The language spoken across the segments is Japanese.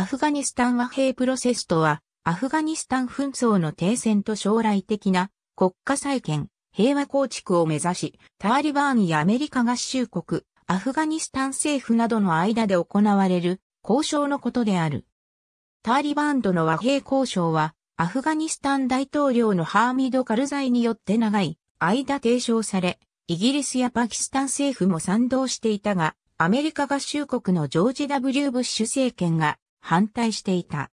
アフガニスタン和平プロセスとは、アフガニスタン紛争の停戦と将来的な国家再建、平和構築を目指し、ターリバーンやアメリカ合衆国、アフガニスタン政府などの間で行われる交渉のことである。ターリバーンとの和平交渉は、アフガニスタン大統領のハーミド・カルザイによって長い間提唱され、イギリスやパキスタン政府も賛同していたが、アメリカ合衆国のジョージ・ W・ ブッシュ政権が反対していた。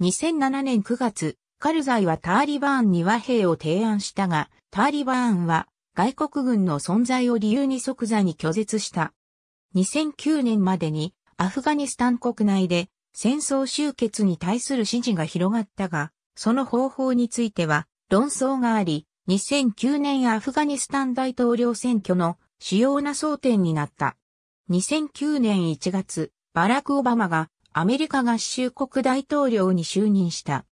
2007年9月、カルザイはターリバーンに和平を提案したが、ターリバーンは外国軍の存在を理由に即座に拒絶した。2009年までにアフガニスタン国内で戦争終結に対する支持が広がったが、その方法については論争があり、2009年アフガニスタン大統領選挙の主要な争点になった。2009年1月、バラク・オバマがアメリカ合衆国大統領に就任した。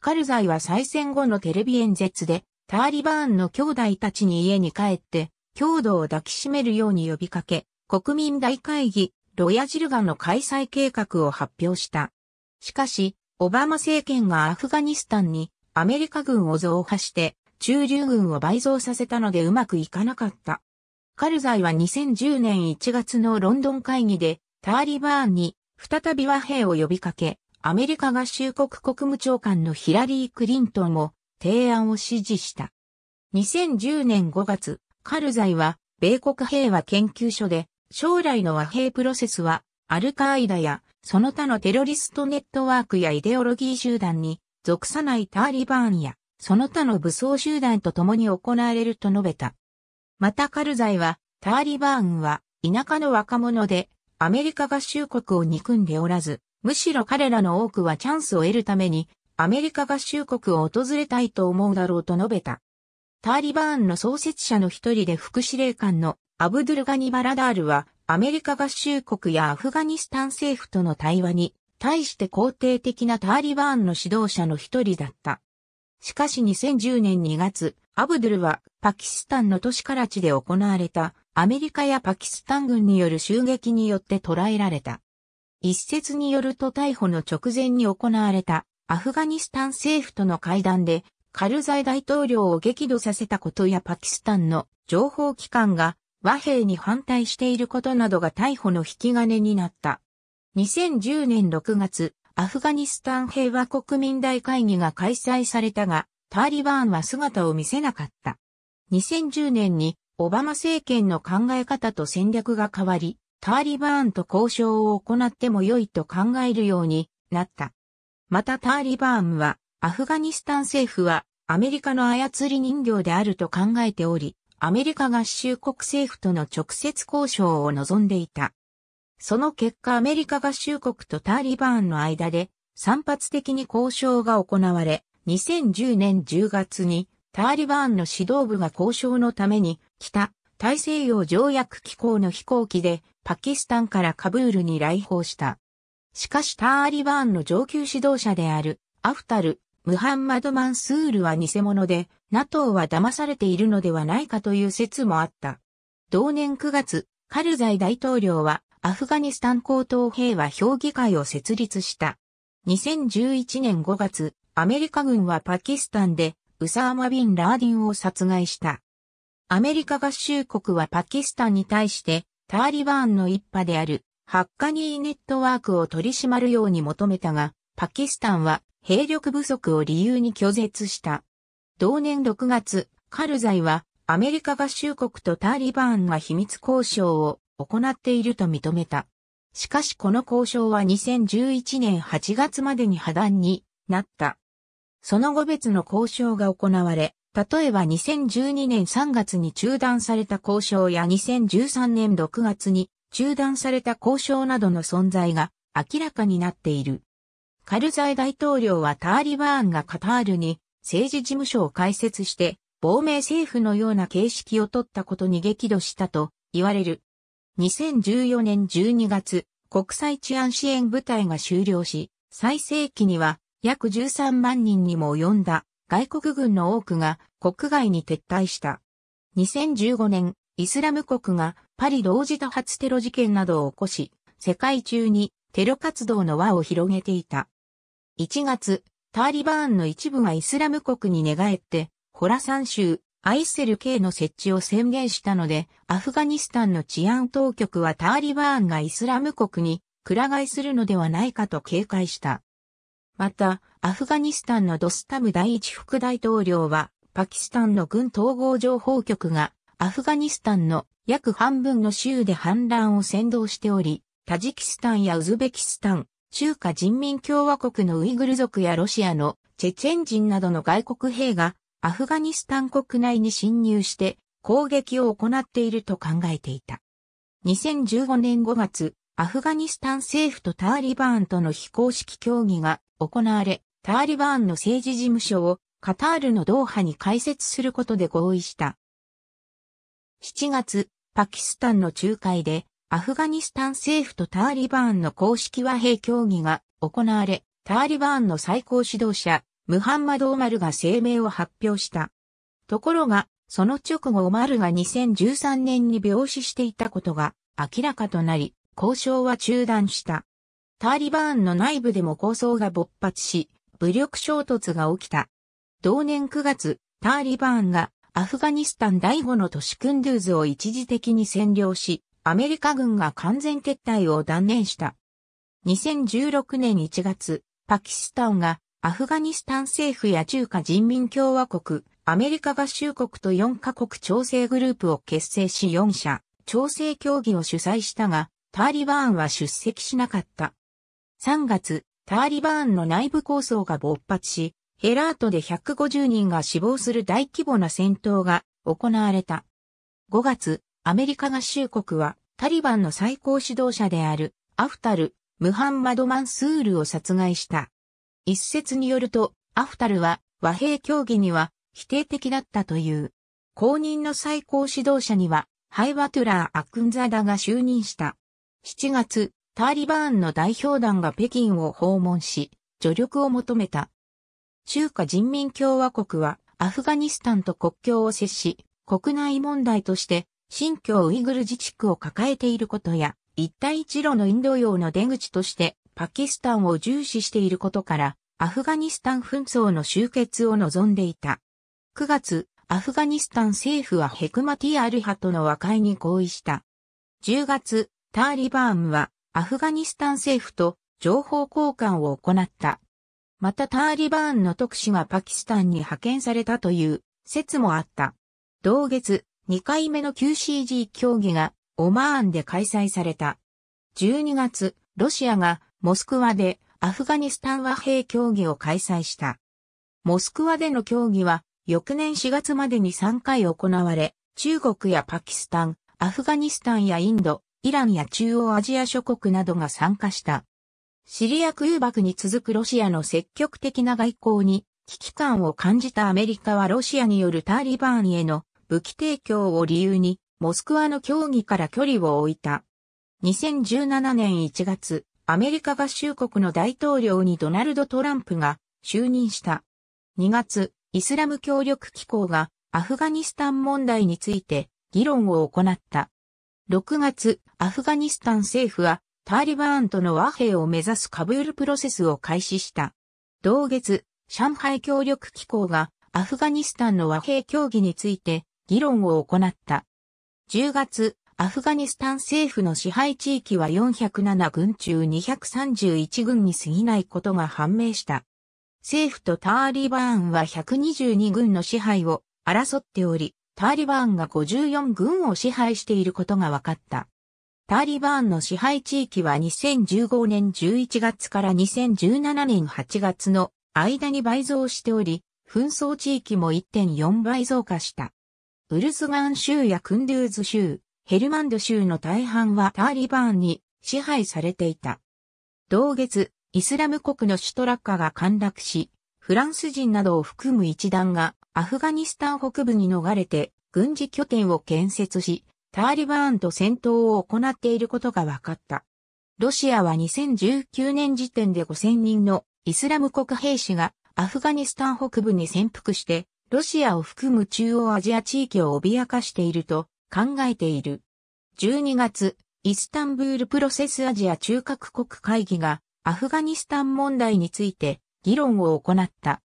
カルザイは再選後のテレビ演説で、ターリバーンの兄弟たちに家に帰って、郷土を抱きしめるように呼びかけ、国民大会議、ロヤジルガの開催計画を発表した。しかし、オバマ政権がアフガニスタンにアメリカ軍を増派して、駐留軍を倍増させたのでうまくいかなかった。カルザイは2010年1月のロンドン会議で、ターリバーンに再び和平を呼びかけ、アメリカ合衆国国務長官のヒラリー・クリントンも提案を支持した。2010年5月、カルザイは米国平和研究所で将来の和平プロセスはアルカーイダやその他のテロリストネットワークやイデオロギー集団に属さないターリバーンやその他の武装集団と共に行われると述べた。またカルザイはターリバーンは田舎の若者でアメリカ合衆国を憎んでおらず、むしろ彼らの多くはチャンスを得るために、アメリカ合衆国を訪れたいと思うだろうと述べた。ターリバーンの創設者の一人で副司令官のアブドゥルガニ・バラダールは、アメリカ合衆国やアフガニスタン政府との対話に対して肯定的なターリバーンの指導者の一人だった。しかし2010年2月、アブドゥルはパキスタンの都市カラチで行われたアメリカやパキスタン軍による襲撃によって捕らえられた。一説によると逮捕の直前に行われたアフガニスタン政府との会談でカルザイ大統領を激怒させたことやパキスタンの情報機関が和平に反対していることなどが逮捕の引き金になった。2010年6月、アフガニスタン平和国民大会議が開催されたが、タリバーンは姿を見せなかった。2010年にオバマ政権の考え方と戦略が変わり、タリバーンと交渉を行っても良いと考えるようになった。またタリバーンは、アフガニスタン政府はアメリカの操り人形であると考えており、アメリカ合衆国政府との直接交渉を望んでいた。その結果アメリカ合衆国とタリバーンの間で散発的に交渉が行われ、2010年10月にタリバーンの指導部が交渉のために北、大西洋条約機構の飛行機で、パキスタンからカブールに来訪した。しかしターリバーンの上級指導者である、アフタル、ムハンマド・マンスールは偽物で、NATO は騙されているのではないかという説もあった。同年9月、カルザイ大統領は、アフガニスタン高等平和評議会を設立した。2011年5月、アメリカ軍はパキスタンで、ウサーマ・ビン・ラーディンを殺害した。アメリカ合衆国はパキスタンに対してタリバーンの一派であるハッカニーネットワークを取り締まるように求めたが、パキスタンは兵力不足を理由に拒絶した。同年6月、カルザイはアメリカ合衆国とタリバーンが秘密交渉を行っていると認めた。しかしこの交渉は2011年8月までに破談になった。その後別の交渉が行われ、例えば2012年3月に中断された交渉や2013年6月に中断された交渉などの存在が明らかになっている。カルザイ大統領はターリバーンがカタールに政治事務所を開設して亡命政府のような形式を取ったことに激怒したと言われる。2014年12月、国際治安支援部隊が終了し、最盛期には約13万人にも及んだ外国軍の多くが国外に撤退した。2015年、イスラム国がパリ同時多発テロ事件などを起こし、世界中にテロ活動の輪を広げていた。1月、タリバーンの一部がイスラム国に寝返って、ホラサン州、アイセル系の設置を宣言したので、アフガニスタンの治安当局はタリバーンがイスラム国に、くら替えするのではないかと警戒した。また、アフガニスタンのドスタム第一副大統領は、パキスタンの軍統合情報局が、アフガニスタンの約半分の州で反乱を先導しており、タジキスタンやウズベキスタン、中華人民共和国のウイグル族やロシアのチェチェン人などの外国兵がアフガニスタン国内に侵入して攻撃を行っていると考えていた。2015年5月、アフガニスタン政府とターリバーンとの非公式協議が行われ、ターリバーンの政治事務所をカタールのドーハに開設することで合意した。7月、パキスタンの仲介で、アフガニスタン政府とターリバーンの公式和平協議が行われ、ターリバーンの最高指導者、ムハンマド・オマルが声明を発表した。ところが、その直後オマルが2013年に病死していたことが明らかとなり、交渉は中断した。ターリバーンの内部でも抗争が勃発し、武力衝突が起きた。同年9月、ターリバーンがアフガニスタン第5の都市クンドゥーズを一時的に占領し、アメリカ軍が完全撤退を断念した。2016年1月、パキスタンがアフガニスタン政府や中華人民共和国、アメリカ合衆国と4カ国調整グループを結成し4社、調整協議を主催したが、ターリバーンは出席しなかった。3月、ターリバーンの内部抗争が勃発し、ヘラートで150人が死亡する大規模な戦闘が行われた。5月、アメリカ合衆国はタリバンの最高指導者であるアフタル、ムハンマド・マンスールを殺害した。一説によると、アフタルは和平協議には否定的だったという。公認の最高指導者には、ハイワトゥラー・アクンザダが就任した。7月、タリバーンの代表団が北京を訪問し、助力を求めた。中華人民共和国はアフガニスタンと国境を接し、国内問題として新疆ウイグル自治区を抱えていることや、一帯一路のインド洋の出口としてパキスタンを重視していることから、アフガニスタン紛争の終結を望んでいた。9月、アフガニスタン政府はヘクマティアル派との和解に合意した。10月、ターリバーンはアフガニスタン政府と情報交換を行った。またターリバーンの特使がパキスタンに派遣されたという説もあった。同月、2回目の QCG 協議がオマーンで開催された。12月、ロシアがモスクワでアフガニスタン和平協議を開催した。モスクワでの協議は翌年4月までに3回行われ、中国やパキスタン、アフガニスタンやインド、イランや中央アジア諸国などが参加した。シリア空爆に続くロシアの積極的な外交に危機感を感じたアメリカはロシアによるタリバンへの武器提供を理由にモスクワの協議から距離を置いた。2017年1月、アメリカ合衆国の大統領にドナルド・トランプが就任した。2月、イスラム協力機構がアフガニスタン問題について議論を行った。6月、アフガニスタン政府はタリバーンとの和平を目指すカブールプロセスを開始した。同月、上海協力機構がアフガニスタンの和平協議について議論を行った。10月、アフガニスタン政府の支配地域は407軍中231軍に過ぎないことが判明した。政府とターリバーンは122軍の支配を争っており、タリバーンが54軍を支配していることが分かった。タリバーンの支配地域は2015年11月から2017年8月の間に倍増しており、紛争地域も1.4倍増加した。ウルスガン州やクンドゥーズ州、ヘルマンド州の大半はタリバーンに支配されていた。同月、イスラム国の首都ラッカが陥落し、フランス人などを含む一団がアフガニスタン北部に逃れて軍事拠点を建設し、タリバーンと戦闘を行っていることが分かった。ロシアは2019年時点で5000人のイスラム国兵士がアフガニスタン北部に潜伏して、ロシアを含む中央アジア地域を脅かしていると考えている。12月、イスタンブールプロセスアジア中核国会議がアフガニスタン問題について議論を行った。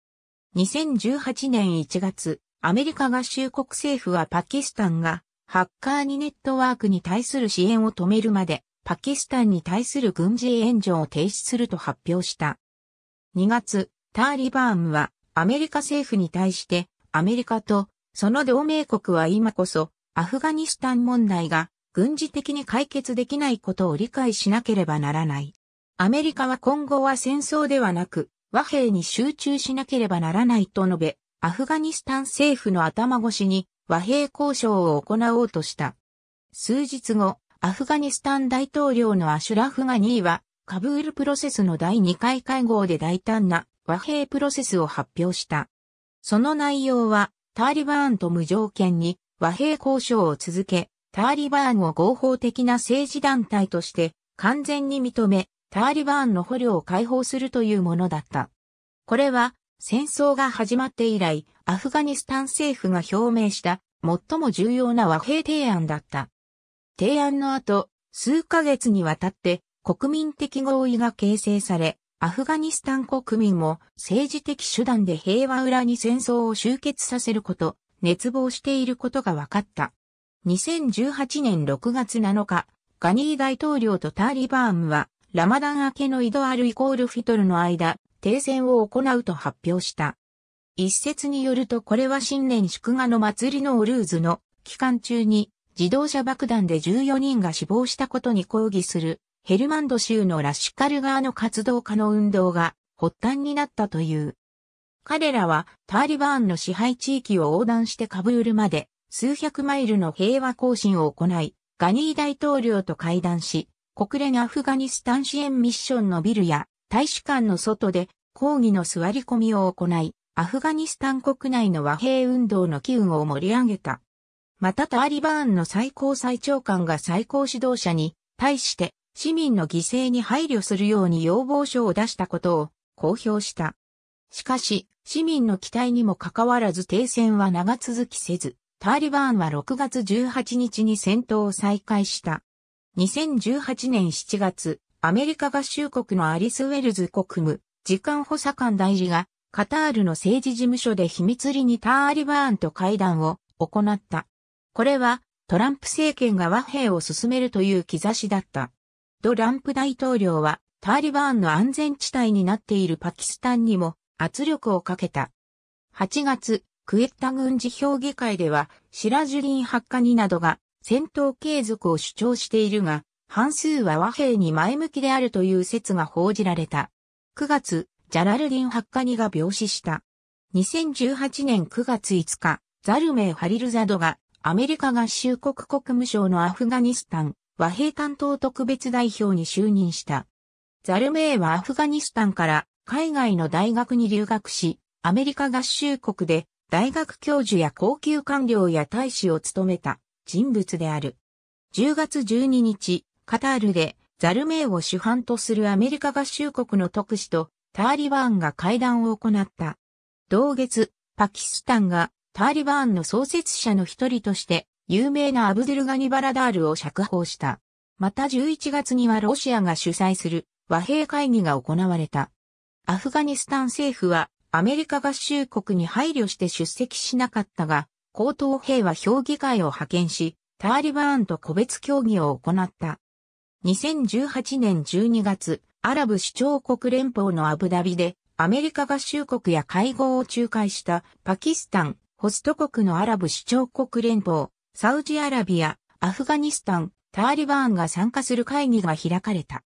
2018年1月、アメリカ合衆国政府はパキスタンがハッカーにネットワークに対する支援を止めるまで、パキスタンに対する軍事援助を停止すると発表した。2月、ターリバーンはアメリカ政府に対してアメリカとその同盟国は今こそアフガニスタン問題が軍事的に解決できないことを理解しなければならない。アメリカは今後は戦争ではなく和平に集中しなければならないと述べ、アフガニスタン政府の頭越しに和平交渉を行おうとした。数日後、アフガニスタン大統領のアシュラフガニーは、カブールプロセスの第2回会合で大胆な和平プロセスを発表した。その内容は、タリバーンと無条件に和平交渉を続け、タリバーンを合法的な政治団体として完全に認め、ターリバーンの捕虜を解放するというものだった。これは戦争が始まって以来、アフガニスタン政府が表明した最も重要な和平提案だった。提案の後、数ヶ月にわたって国民的合意が形成され、アフガニスタン国民も政治的手段で平和裏に戦争を終結させること、熱望していることが分かった。2018年6月7日、ガニー大統領とターリバーンはラマダン明けの井戸アルイコールフィトルの間、停戦を行うと発表した。一説によるとこれは新年祝賀の祭りのオルーズの期間中に自動車爆弾で14人が死亡したことに抗議するヘルマンド州のラシカル側の活動家の運動が発端になったという。彼らはターリバーンの支配地域を横断してカブールまで数百マイルの平和行進を行い、ガニー大統領と会談し、国連アフガニスタン支援ミッションのビルや大使館の外で抗議の座り込みを行い、アフガニスタン国内の和平運動の機運を盛り上げた。またタリバーンの最高裁長官が最高指導者に対して市民の犠牲に配慮するように要望書を出したことを公表した。しかし、市民の期待にもかかわらず停戦は長続きせず、タリバーンは6月18日に戦闘を再開した。2018年7月、アメリカ合衆国のアリス・ウェルズ国務、時間補佐官大事が、カタールの政治事務所で秘密裏にター・アリバーンと会談を行った。これは、トランプ政権が和平を進めるという兆しだった。ドランプ大統領は、ターリバーンの安全地帯になっているパキスタンにも圧力をかけた。8月、クエッタ軍事評議会では、シラジュリン・ハッカニなどが戦闘継続を主張しているが、半数は和平に前向きであるという説が報じられた。9月、ジャラルディン・ハッカニが病死した。2018年9月5日、ザルメイ・ハリルザドがアメリカ合衆国国務省のアフガニスタン和平担当特別代表に就任した。ザルメイはアフガニスタンから海外の大学に留学し、アメリカ合衆国で大学教授や高級官僚や大使を務めた。人物である。10月12日、カタールでザルメイを主犯とするアメリカ合衆国の特使とターリバーンが会談を行った。同月、パキスタンがターリバーンの創設者の一人として有名なアブドゥルガニバラダールを釈放した。また11月にはロシアが主催する和平会議が行われた。アフガニスタン政府はアメリカ合衆国に配慮して出席しなかったが、高等兵は評議会を派遣し、タリバーンと個別協議を行った。2018年12月、アラブ首長国連邦のアブダビで、アメリカ合衆国や会合を仲介したパキスタン、ホスト国のアラブ首長国連邦、サウジアラビア、アフガニスタン、タリバーンが参加する会議が開かれた。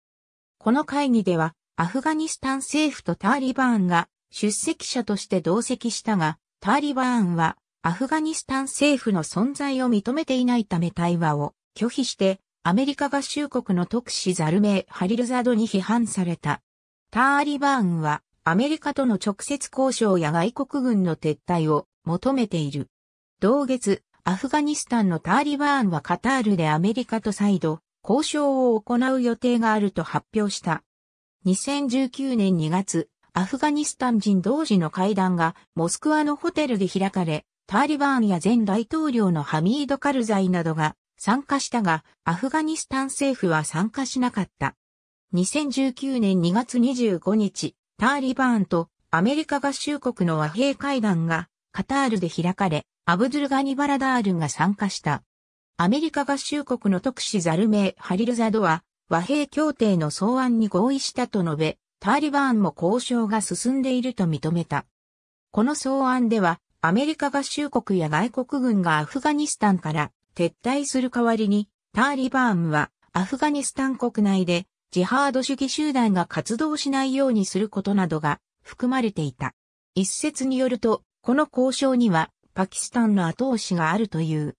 この会議では、アフガニスタン政府とタリバーンが出席者として同席したが、タリバーンはアフガニスタン政府の存在を認めていないため対話を拒否して、アメリカ合衆国の特使ザルメイ・ハリルザドに批判された。ターリバーンは、アメリカとの直接交渉や外国軍の撤退を求めている。同月、アフガニスタンのターリバーンはカタールでアメリカと再度交渉を行う予定があると発表した。2019年2月、アフガニスタン人同士の会談がモスクワのホテルで開かれ、ターリバーンや前大統領のハミード・カルザイなどが参加したが、アフガニスタン政府は参加しなかった。2019年2月25日、ターリバーンとアメリカ合衆国の和平会談がカタールで開かれ、アブドゥルガニバラダールが参加した。アメリカ合衆国の特使ザルメイ・ハリルザドは和平協定の草案に合意したと述べ、ターリバーンも交渉が進んでいると認めた。この草案では、アメリカ合衆国や外国軍がアフガニスタンから撤退する代わりに、ターリバーンはアフガニスタン国内でジハード主義集団が活動しないようにすることなどが含まれていた。一説によると、この交渉にはパキスタンの後押しがあるという。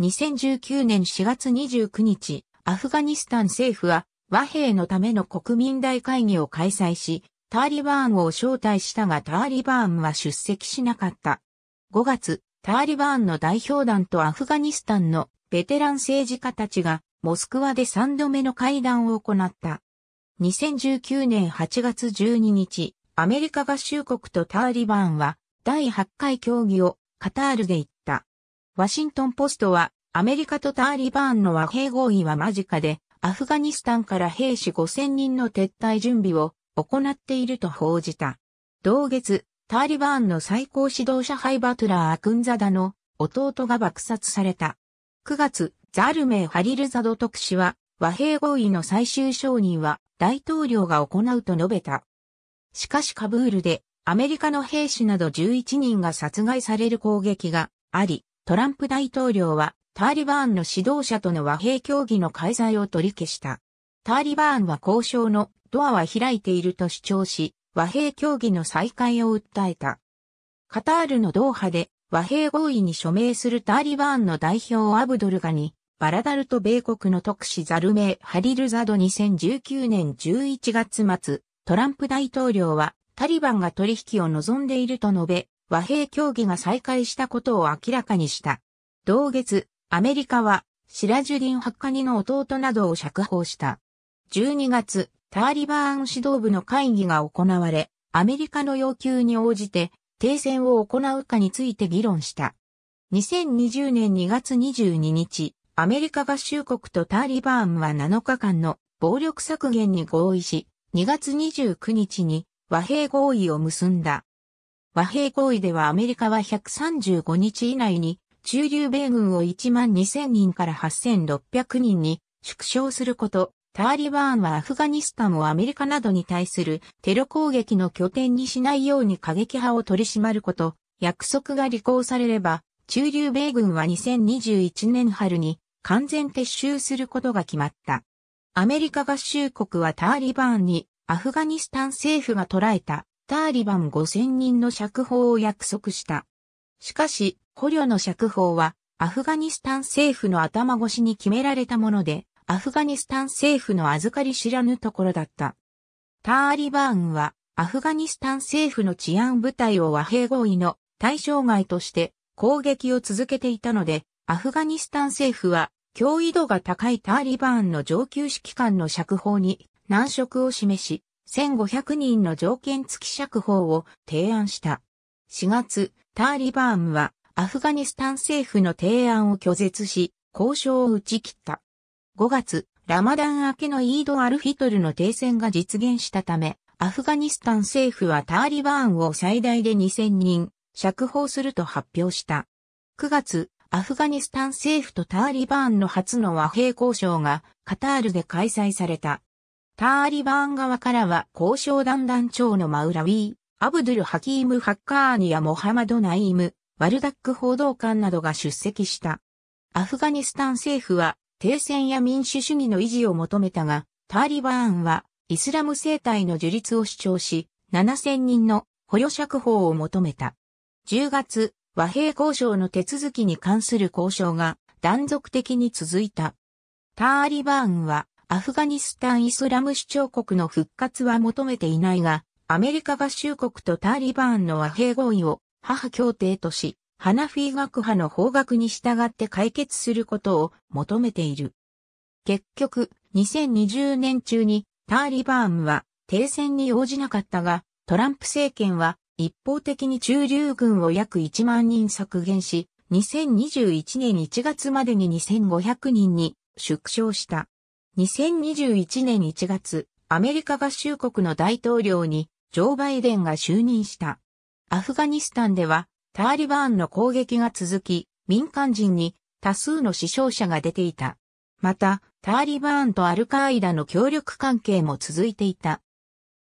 2019年4月29日、アフガニスタン政府は和平のための国民大会議を開催し、ターリバーンを招待したがターリバーンは出席しなかった。5月、タリバーンの代表団とアフガニスタンのベテラン政治家たちがモスクワで3度目の会談を行った。2019年8月12日、アメリカ合衆国とタリバーンは第8回協議をカタールで行った。ワシントンポストはアメリカとタリバーンの和平合意は間近でアフガニスタンから兵士5000人の撤退準備を行っていると報じた。同月、タリバーンの最高指導者ハイバトラー・アクンザダの弟が爆殺された。9月、ザルメイ・ハリルザド特使は、和平合意の最終承認は大統領が行うと述べた。しかしカブールでアメリカの兵士など11人が殺害される攻撃があり、トランプ大統領はタリバーンの指導者との和平協議の開催を取り消した。タリバーンは交渉のドアは開いていると主張し、和平協議の再開を訴えた。カタールのドーハで和平合意に署名するタリバーンの代表アブドルガニ、バラダルと米国の特使ザルメイ・ハリルザド2019年11月末、トランプ大統領はタリバンが取引を望んでいると述べ、和平協議が再開したことを明らかにした。同月、アメリカはシラジュディン・ハッカニの弟などを釈放した。12月、ターリバーン指導部の会議が行われ、アメリカの要求に応じて停戦を行うかについて議論した。2020年2月22日、アメリカ合衆国とターリバーンは7日間の暴力削減に合意し、2月29日に和平合意を結んだ。和平合意ではアメリカは135日以内に中流米軍を1万2000人から8600人に縮小すること、タリバーンはアフガニスタンをアメリカなどに対するテロ攻撃の拠点にしないように過激派を取り締まること、約束が履行されれば、駐留米軍は2021年春に完全撤収することが決まった。アメリカ合衆国はタリバーンにアフガニスタン政府が捕らえたタリバン5000人の釈放を約束した。しかし、捕虜の釈放はアフガニスタン政府の頭越しに決められたもので、アフガニスタン政府の預かり知らぬところだった。ターリバーンは、アフガニスタン政府の治安部隊を和平合意の対象外として攻撃を続けていたので、アフガニスタン政府は、脅威度が高いターリバーンの上級指揮官の釈放に難色を示し、1500人の条件付き釈放を提案した。4月、ターリバーンはアフガニスタン政府の提案を拒絶し、交渉を打ち切った。5月、ラマダン明けのイード・アルフィトルの停戦が実現したため、アフガニスタン政府はタリバーンを最大で2000人、釈放すると発表した。9月、アフガニスタン政府とタリバーンの初の和平交渉がカタールで開催された。タリバーン側からは交渉団団長のマウラウィー、アブドゥル・ハキーム・ハッカーニやモハマド・ナイム、ワルダック報道官などが出席した。アフガニスタン政府は停戦や民主主義の維持を求めたが、ターリバーンはイスラム政体の樹立を主張し、7000人の捕虜釈放を求めた。10月、和平交渉の手続きに関する交渉が断続的に続いた。ターリバーンはアフガニスタンイスラム主張国の復活は求めていないが、アメリカ合衆国とターリバーンの和平合意を母協定とし、ハナフィー学派の方角に従って解決することを求めている。結局、2020年中にターリバーンは停戦に応じなかったが、トランプ政権は一方的に駐留軍を約1万人削減し、2021年1月までに2500人に縮小した。2021年1月、アメリカ合衆国の大統領にジョー・バイデンが就任した。アフガニスタンではタリバーンの攻撃が続き、民間人に多数の死傷者が出ていた。また、タリバーンとアルカイダの協力関係も続いていた。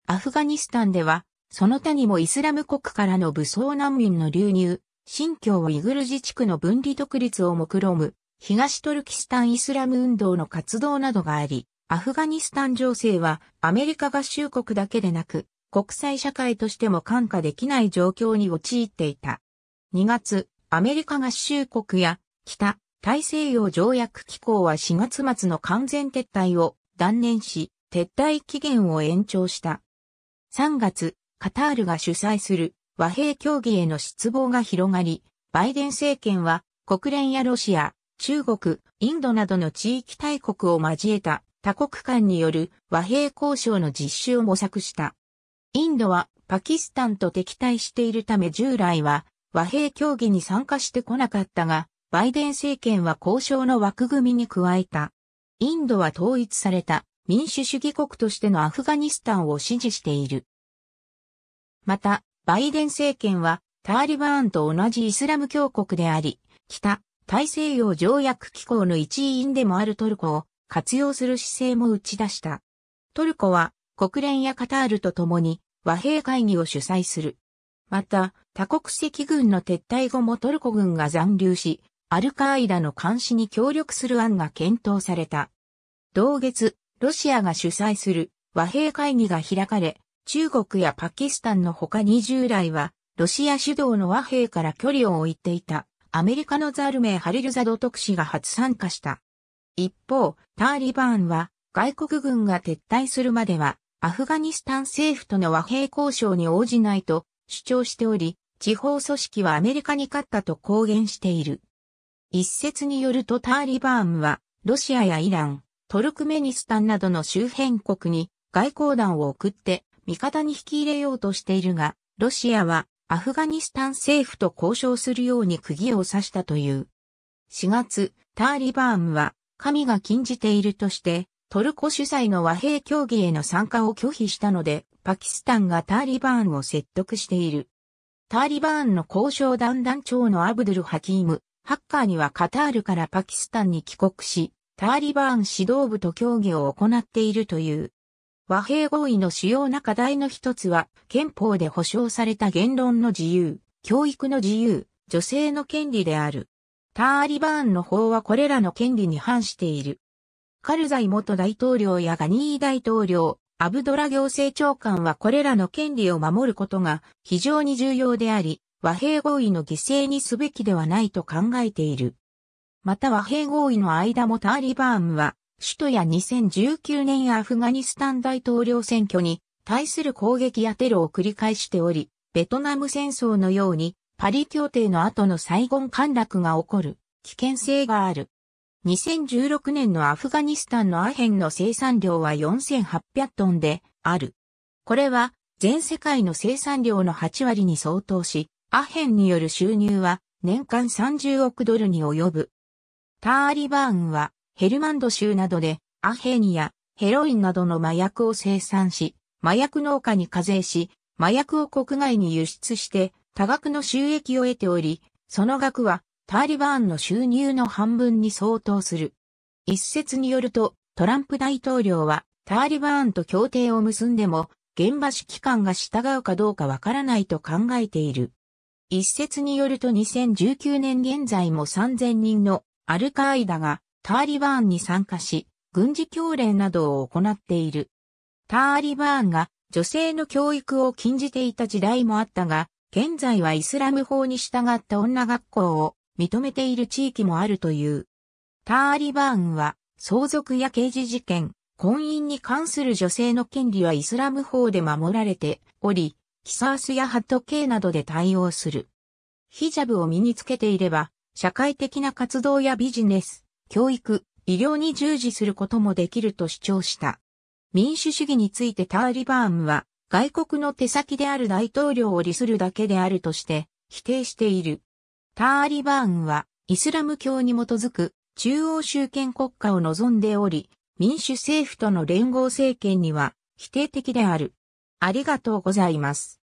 アフガニスタンでは、その他にもイスラム国からの武装難民の流入、新疆ウイグル自治区の分離独立を目論む、東トルキスタンイスラム運動の活動などがあり、アフガニスタン情勢はアメリカ合衆国だけでなく、国際社会としても看過できない状況に陥っていた。2月、アメリカ合衆国や北大西洋条約機構は4月末の完全撤退を断念し、撤退期限を延長した。3月、カタールが主催する和平協議への失望が広がり、バイデン政権は国連やロシア、中国、インドなどの地域大国を交えた多国間による和平交渉の実施を模索した。インドはパキスタンと敵対しているため従来は和平協議に参加してこなかったが、バイデン政権は交渉の枠組みに加えた。インドは統一された民主主義国としてのアフガニスタンを支持している。また、バイデン政権はターリバーンと同じイスラム教国であり、北大西洋条約機構の一員でもあるトルコを活用する姿勢も打ち出した。トルコは国連やカタールと共に和平会議を主催する。また、多国籍軍の撤退後もトルコ軍が残留し、アルカーイダの監視に協力する案が検討された。同月、ロシアが主催する和平会議が開かれ、中国やパキスタンの他に従来は、ロシア主導の和平から距離を置いていた、アメリカのザルメイ・ハリルザド特使が初参加した。一方、ターリバーンは、外国軍が撤退するまでは、アフガニスタン政府との和平交渉に応じないと主張しており、地方組織はアメリカに勝ったと公言している。一説によるとターリバーンは、ロシアやイラン、トルクメニスタンなどの周辺国に外交団を送って味方に引き入れようとしているが、ロシアはアフガニスタン政府と交渉するように釘を刺したという。4月、ターリバーンは神が禁じているとして、トルコ主催の和平協議への参加を拒否したので、パキスタンがターリバーンを説得している。ターリバーンの交渉団団長のアブドゥル・ハキーム、ハッカーにはカタールからパキスタンに帰国し、ターリバーン指導部と協議を行っているという。和平合意の主要な課題の一つは、憲法で保障された言論の自由、教育の自由、女性の権利である。ターリバーンの法はこれらの権利に反している。カルザイ元大統領やガニー大統領、アブドラ行政長官はこれらの権利を守ることが非常に重要であり、和平合意の犠牲にすべきではないと考えている。また和平合意の間もターリバーンは、首都や2019年アフガニスタン大統領選挙に対する攻撃やテロを繰り返しており、ベトナム戦争のようにパリ協定の後の最後陥落が起こる危険性がある。2016年のアフガニスタンのアヘンの生産量は4800トンである。これは全世界の生産量の8割に相当し、アヘンによる収入は年間30億ドルに及ぶ。ターリバーンはヘルマンド州などでアヘンやヘロインなどの麻薬を生産し、麻薬農家に課税し、麻薬を国外に輸出して多額の収益を得ており、その額はタリバーンの収入の半分に相当する。一説によると、トランプ大統領はタリバーンと協定を結んでも、現場指揮官が従うかどうかわからないと考えている。一説によると2019年現在も3000人のアルカーイダがタリバーンに参加し、軍事教練などを行っている。タリバーンが女性の教育を禁じていた時代もあったが、現在はイスラム法に従った女学校を認めている地域もあるという。ターリバーンは、相続や刑事事件、婚姻に関する女性の権利はイスラム法で守られており、キサースやハット系などで対応する。ヒジャブを身につけていれば、社会的な活動やビジネス、教育、医療に従事することもできると主張した。民主主義についてターリバーンは、外国の手先である大統領を利するだけであるとして、否定している。ターリバーンはイスラム教に基づく中央集権国家を望んでおり、民主政府との連合政権には否定的である。ありがとうございます。